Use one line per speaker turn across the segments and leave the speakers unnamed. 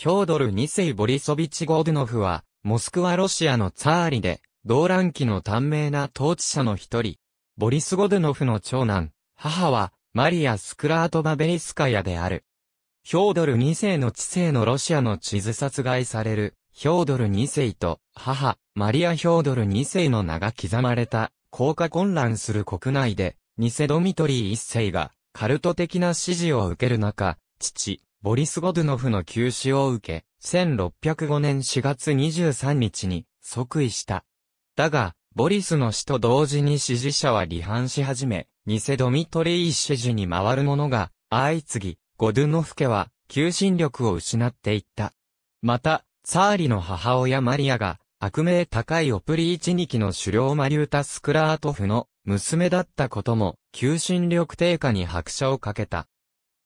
ヒョードル2世ボリソビチ・ゴードゥノフは、モスクワロシアのツァーリで、動乱期の短命な統治者の一人、ボリス・ゴドゥノフの長男、母は、マリア・スクラートバベリスカヤである。ヒョードル2世の知性のロシアの地図殺害される、ヒョードル2世と、母、マリア・ヒョードル2世の名が刻まれた、降下混乱する国内で、ニセドミトリー1世が、カルト的な支持を受ける中、父、ボリス・ゴドゥノフの急死を受け、1605年4月23日に即位した。だが、ボリスの死と同時に支持者は離反し始め、偽ドミトリー支持に回る者が相次ぎ、ゴドゥノフ家は求心力を失っていった。また、サーリの母親マリアが、悪名高いオプリーチニキの狩猟マリュータ・スクラートフの娘だったことも、求心力低下に拍車をかけた。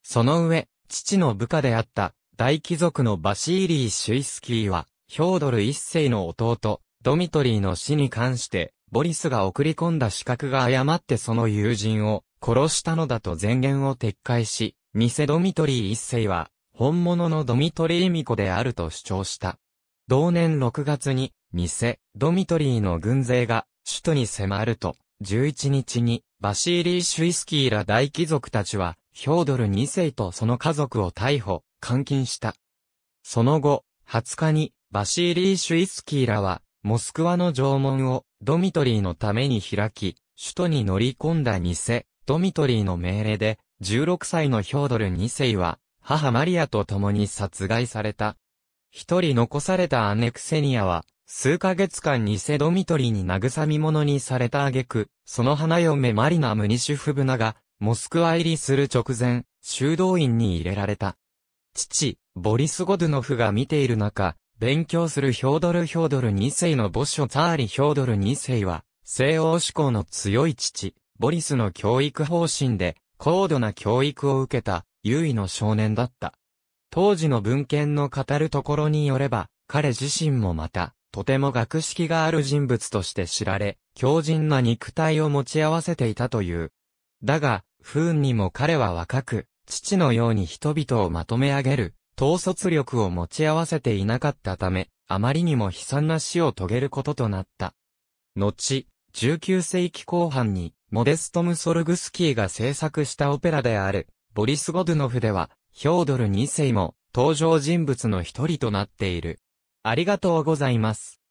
その上、父の部下であった大貴族のバシーリー・シュイスキーは、ヒョードル一世の弟、ドミトリーの死に関して、ボリスが送り込んだ資格が誤ってその友人を殺したのだと前言を撤回し、偽ドミトリー一世は、本物のドミトリーミコであると主張した。同年6月に、偽ドミトリーの軍勢が首都に迫ると、11日にバシーリー・シュイスキーら大貴族たちは、ヒョードル2世とその家族を逮捕、監禁した。その後、20日に、バシーリー・シュイスキーらは、モスクワの縄文をドミトリーのために開き、首都に乗り込んだ偽、ドミトリーの命令で、16歳のヒョードル2世は、母マリアと共に殺害された。一人残された姉クセニアは、数ヶ月間偽ドミトリーに慰み者にされた挙句、その花嫁マリナ・ムニシュフブナが、モスクワ入りする直前、修道院に入れられた。父、ボリス・ゴドゥノフが見ている中、勉強するヒョードル・ヒョードル2世の墓所ツァーリ・ヒョードル2世は、西欧志向の強い父、ボリスの教育方針で、高度な教育を受けた、優位の少年だった。当時の文献の語るところによれば、彼自身もまた、とても学識がある人物として知られ、強靭な肉体を持ち合わせていたという。だが、不運にも彼は若く、父のように人々をまとめ上げる、統率力を持ち合わせていなかったため、あまりにも悲惨な死を遂げることとなった。後、19世紀後半に、モデスト・ムソルグスキーが制作したオペラである、ボリス・ゴドゥノフでは、ヒョードル2世も登場人物の一人となっている。ありがとうございます。